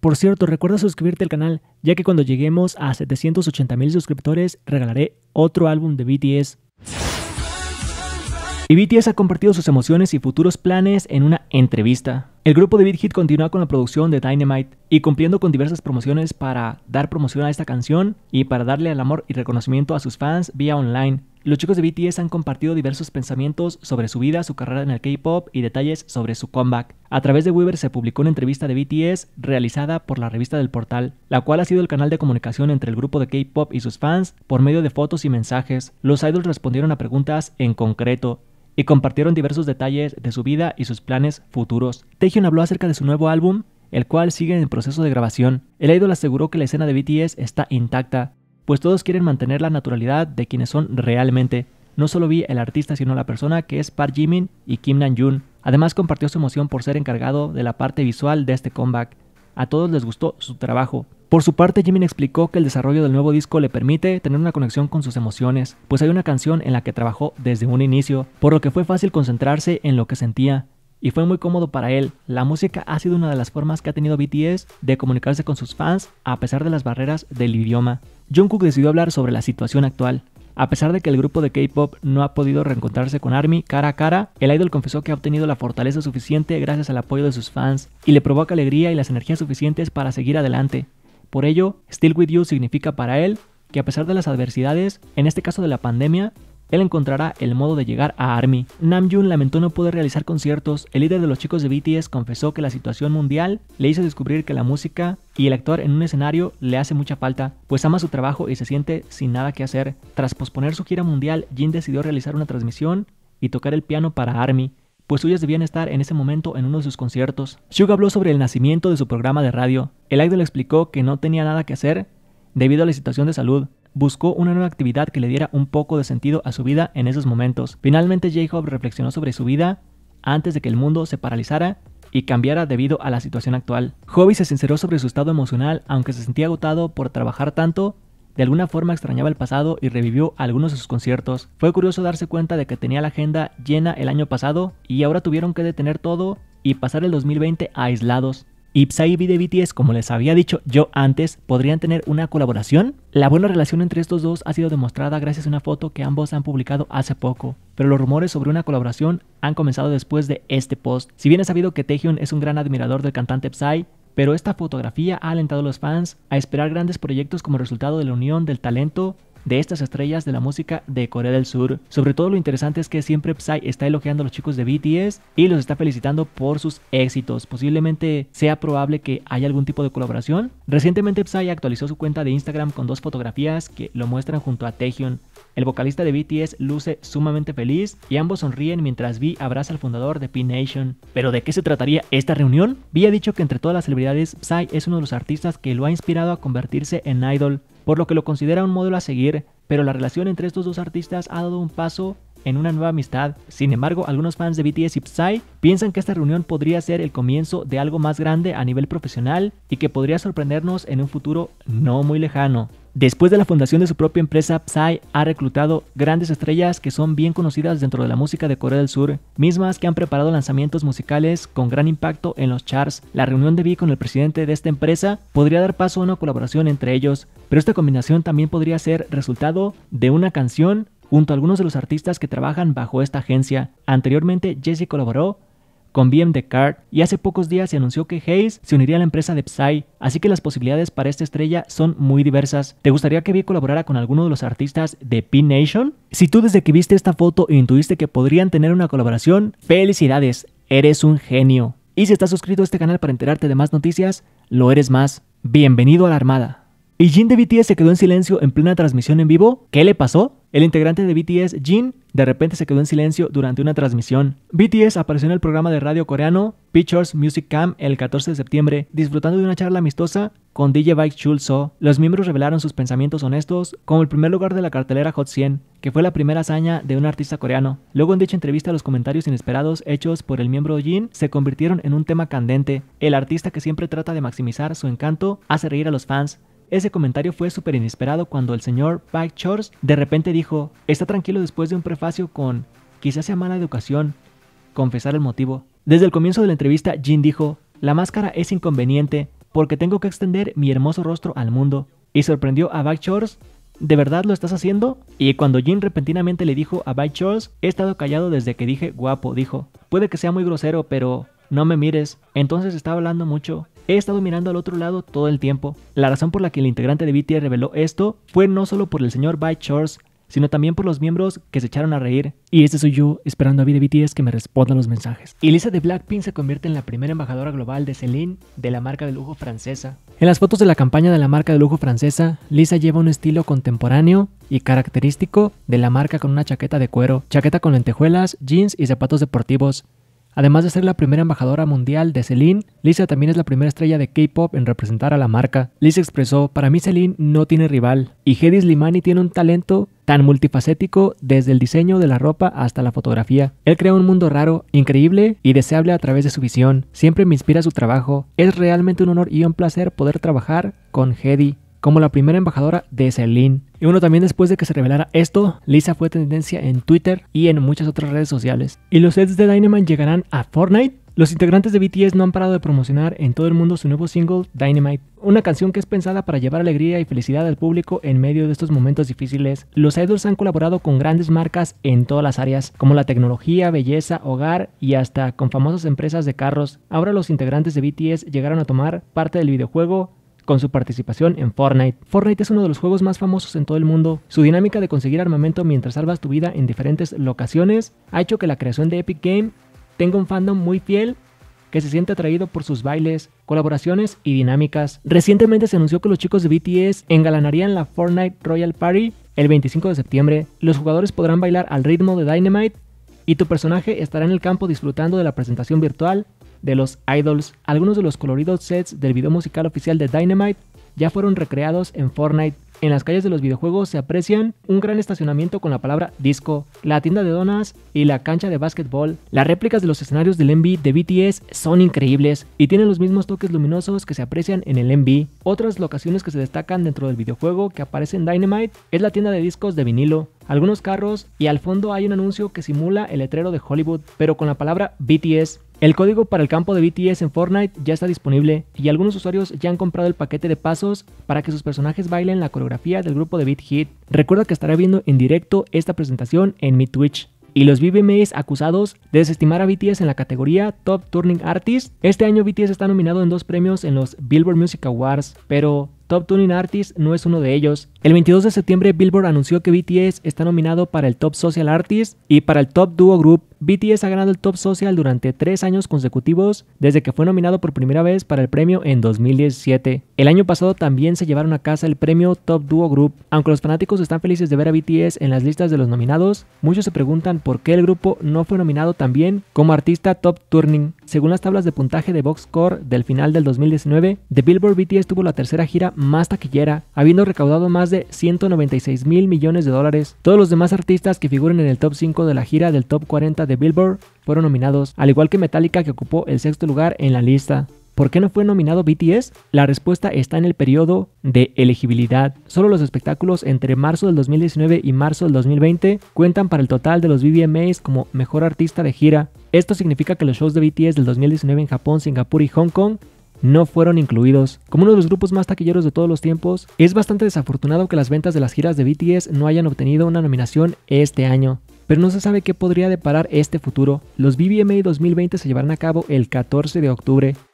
Por cierto, recuerda suscribirte al canal, ya que cuando lleguemos a 780 mil suscriptores regalaré otro álbum de BTS. Y BTS ha compartido sus emociones y futuros planes en una entrevista. El grupo de Big Hit continúa con la producción de Dynamite y cumpliendo con diversas promociones para dar promoción a esta canción y para darle el amor y reconocimiento a sus fans vía online. Los chicos de BTS han compartido diversos pensamientos sobre su vida, su carrera en el K-pop y detalles sobre su comeback. A través de Weaver se publicó una entrevista de BTS realizada por la revista del portal, la cual ha sido el canal de comunicación entre el grupo de K-pop y sus fans por medio de fotos y mensajes. Los idols respondieron a preguntas en concreto y compartieron diversos detalles de su vida y sus planes futuros. Taehyun habló acerca de su nuevo álbum el cual sigue en proceso de grabación. El idol aseguró que la escena de BTS está intacta, pues todos quieren mantener la naturalidad de quienes son realmente. No solo vi el artista, sino la persona que es Park Jimin y Kim Nan Namjoon. Además compartió su emoción por ser encargado de la parte visual de este comeback. A todos les gustó su trabajo. Por su parte, Jimin explicó que el desarrollo del nuevo disco le permite tener una conexión con sus emociones, pues hay una canción en la que trabajó desde un inicio, por lo que fue fácil concentrarse en lo que sentía. Y fue muy cómodo para él. La música ha sido una de las formas que ha tenido BTS de comunicarse con sus fans a pesar de las barreras del idioma. Jungkook decidió hablar sobre la situación actual. A pesar de que el grupo de K-pop no ha podido reencontrarse con ARMY cara a cara, el idol confesó que ha obtenido la fortaleza suficiente gracias al apoyo de sus fans y le provoca alegría y las energías suficientes para seguir adelante. Por ello, Still With You significa para él que a pesar de las adversidades, en este caso de la pandemia, él encontrará el modo de llegar a ARMY. Namjoon lamentó no poder realizar conciertos, el líder de los chicos de BTS confesó que la situación mundial le hizo descubrir que la música y el actuar en un escenario le hace mucha falta, pues ama su trabajo y se siente sin nada que hacer. Tras posponer su gira mundial, Jin decidió realizar una transmisión y tocar el piano para ARMY, pues suyas debían estar en ese momento en uno de sus conciertos. Suga habló sobre el nacimiento de su programa de radio. El idol explicó que no tenía nada que hacer debido a la situación de salud, buscó una nueva actividad que le diera un poco de sentido a su vida en esos momentos. Finalmente Jacob reflexionó sobre su vida antes de que el mundo se paralizara y cambiara debido a la situación actual. Hobby se sinceró sobre su estado emocional, aunque se sentía agotado por trabajar tanto, de alguna forma extrañaba el pasado y revivió algunos de sus conciertos. Fue curioso darse cuenta de que tenía la agenda llena el año pasado y ahora tuvieron que detener todo y pasar el 2020 aislados psy y BTS, pues como les había dicho yo antes, podrían tener una colaboración. La buena relación entre estos dos ha sido demostrada gracias a una foto que ambos han publicado hace poco, pero los rumores sobre una colaboración han comenzado después de este post. Si bien es sabido que Taehyun es un gran admirador del cantante Psy, pero esta fotografía ha alentado a los fans a esperar grandes proyectos como resultado de la unión del talento de estas estrellas de la música de Corea del Sur. Sobre todo lo interesante es que siempre Psy está elogiando a los chicos de BTS y los está felicitando por sus éxitos. Posiblemente sea probable que haya algún tipo de colaboración. Recientemente Psy actualizó su cuenta de Instagram con dos fotografías que lo muestran junto a Taehyun el vocalista de BTS luce sumamente feliz y ambos sonríen mientras V abraza al fundador de P-Nation. ¿Pero de qué se trataría esta reunión? V ha dicho que entre todas las celebridades, Psy es uno de los artistas que lo ha inspirado a convertirse en idol, por lo que lo considera un modelo a seguir, pero la relación entre estos dos artistas ha dado un paso en una nueva amistad. Sin embargo, algunos fans de BTS y Psy piensan que esta reunión podría ser el comienzo de algo más grande a nivel profesional y que podría sorprendernos en un futuro no muy lejano. Después de la fundación de su propia empresa, Psy ha reclutado grandes estrellas que son bien conocidas dentro de la música de Corea del Sur, mismas que han preparado lanzamientos musicales con gran impacto en los charts. La reunión de V con el presidente de esta empresa podría dar paso a una colaboración entre ellos, pero esta combinación también podría ser resultado de una canción junto a algunos de los artistas que trabajan bajo esta agencia. Anteriormente, Jesse colaboró con BM Card y hace pocos días se anunció que Hayes se uniría a la empresa de Psy, así que las posibilidades para esta estrella son muy diversas. ¿Te gustaría que Vi colaborara con alguno de los artistas de P-Nation? Si tú desde que viste esta foto intuiste que podrían tener una colaboración, felicidades, eres un genio. Y si estás suscrito a este canal para enterarte de más noticias, lo eres más. Bienvenido a la Armada. ¿Y Jin de BTS se quedó en silencio en plena transmisión en vivo? ¿Qué le pasó? El integrante de BTS, Jin, de repente se quedó en silencio durante una transmisión. BTS apareció en el programa de radio coreano Pictures Music Camp el 14 de septiembre, disfrutando de una charla amistosa con DJ Bike Chul So. Los miembros revelaron sus pensamientos honestos como el primer lugar de la cartelera Hot 100, que fue la primera hazaña de un artista coreano. Luego en dicha entrevista los comentarios inesperados hechos por el miembro Jin se convirtieron en un tema candente. El artista que siempre trata de maximizar su encanto hace reír a los fans, ese comentario fue súper inesperado cuando el señor Pike de repente dijo, está tranquilo después de un prefacio con, quizás sea mala educación, confesar el motivo. Desde el comienzo de la entrevista, Jin dijo, la máscara es inconveniente porque tengo que extender mi hermoso rostro al mundo. Y sorprendió a Pike ¿De verdad lo estás haciendo? Y cuando Jin repentinamente le dijo a Bike he estado callado desde que dije guapo, dijo. Puede que sea muy grosero, pero no me mires. Entonces estaba hablando mucho. He estado mirando al otro lado todo el tiempo. La razón por la que el integrante de BTS reveló esto fue no solo por el señor By Shores, sino también por los miembros que se echaron a reír. Y este soy yo, esperando a vida BTS que me respondan los mensajes. Y Lisa de Blackpink se convierte en la primera embajadora global de Celine de la marca de lujo francesa. En las fotos de la campaña de la marca de lujo francesa, Lisa lleva un estilo contemporáneo y característico de la marca con una chaqueta de cuero, chaqueta con lentejuelas, jeans y zapatos deportivos. Además de ser la primera embajadora mundial de Celine, Lisa también es la primera estrella de K-pop en representar a la marca. Lisa expresó: Para mí, Celine no tiene rival, y Hedy Slimani tiene un talento tan multifacético desde el diseño de la ropa hasta la fotografía. Él crea un mundo raro, increíble y deseable a través de su visión. Siempre me inspira su trabajo. Es realmente un honor y un placer poder trabajar con Hedy como la primera embajadora de Celine. Y uno también después de que se revelara esto, Lisa fue tendencia en Twitter y en muchas otras redes sociales. ¿Y los sets de Dynamite llegarán a Fortnite? Los integrantes de BTS no han parado de promocionar en todo el mundo su nuevo single Dynamite, una canción que es pensada para llevar alegría y felicidad al público en medio de estos momentos difíciles. Los idols han colaborado con grandes marcas en todas las áreas, como la tecnología, belleza, hogar y hasta con famosas empresas de carros. Ahora los integrantes de BTS llegaron a tomar parte del videojuego con su participación en Fortnite. Fortnite es uno de los juegos más famosos en todo el mundo. Su dinámica de conseguir armamento mientras salvas tu vida en diferentes locaciones ha hecho que la creación de Epic Game tenga un fandom muy fiel que se siente atraído por sus bailes, colaboraciones y dinámicas. Recientemente se anunció que los chicos de BTS engalanarían la Fortnite Royal Party el 25 de septiembre. Los jugadores podrán bailar al ritmo de Dynamite y tu personaje estará en el campo disfrutando de la presentación virtual de los idols, algunos de los coloridos sets del video musical oficial de Dynamite ya fueron recreados en Fortnite. En las calles de los videojuegos se aprecian un gran estacionamiento con la palabra disco, la tienda de donas y la cancha de básquetbol. Las réplicas de los escenarios del MV de BTS son increíbles y tienen los mismos toques luminosos que se aprecian en el MV. Otras locaciones que se destacan dentro del videojuego que aparece en Dynamite es la tienda de discos de vinilo, algunos carros y al fondo hay un anuncio que simula el letrero de Hollywood, pero con la palabra BTS. El código para el campo de BTS en Fortnite ya está disponible y algunos usuarios ya han comprado el paquete de pasos para que sus personajes bailen la coreografía del grupo de Beat Hit. Recuerda que estaré viendo en directo esta presentación en mi Twitch. Y los BBMs acusados de desestimar a BTS en la categoría Top Turning Artist. Este año BTS está nominado en dos premios en los Billboard Music Awards, pero Top Turning Artist no es uno de ellos. El 22 de septiembre Billboard anunció que BTS está nominado para el Top Social Artist y para el Top Duo Group, BTS ha ganado el top social durante tres años consecutivos desde que fue nominado por primera vez para el premio en 2017. El año pasado también se llevaron a casa el premio Top Duo Group. Aunque los fanáticos están felices de ver a BTS en las listas de los nominados, muchos se preguntan por qué el grupo no fue nominado también como artista Top Turning. Según las tablas de puntaje de Boxcore del final del 2019, The Billboard BTS tuvo la tercera gira más taquillera, habiendo recaudado más de 196 mil millones de dólares. Todos los demás artistas que figuran en el top 5 de la gira del top 40 de Billboard fueron nominados, al igual que Metallica que ocupó el sexto lugar en la lista. ¿Por qué no fue nominado BTS? La respuesta está en el periodo de elegibilidad. Solo los espectáculos entre marzo del 2019 y marzo del 2020 cuentan para el total de los BBMAs como mejor artista de gira. Esto significa que los shows de BTS del 2019 en Japón, Singapur y Hong Kong no fueron incluidos. Como uno de los grupos más taquilleros de todos los tiempos, es bastante desafortunado que las ventas de las giras de BTS no hayan obtenido una nominación este año pero no se sabe qué podría deparar este futuro. Los BBMA 2020 se llevarán a cabo el 14 de octubre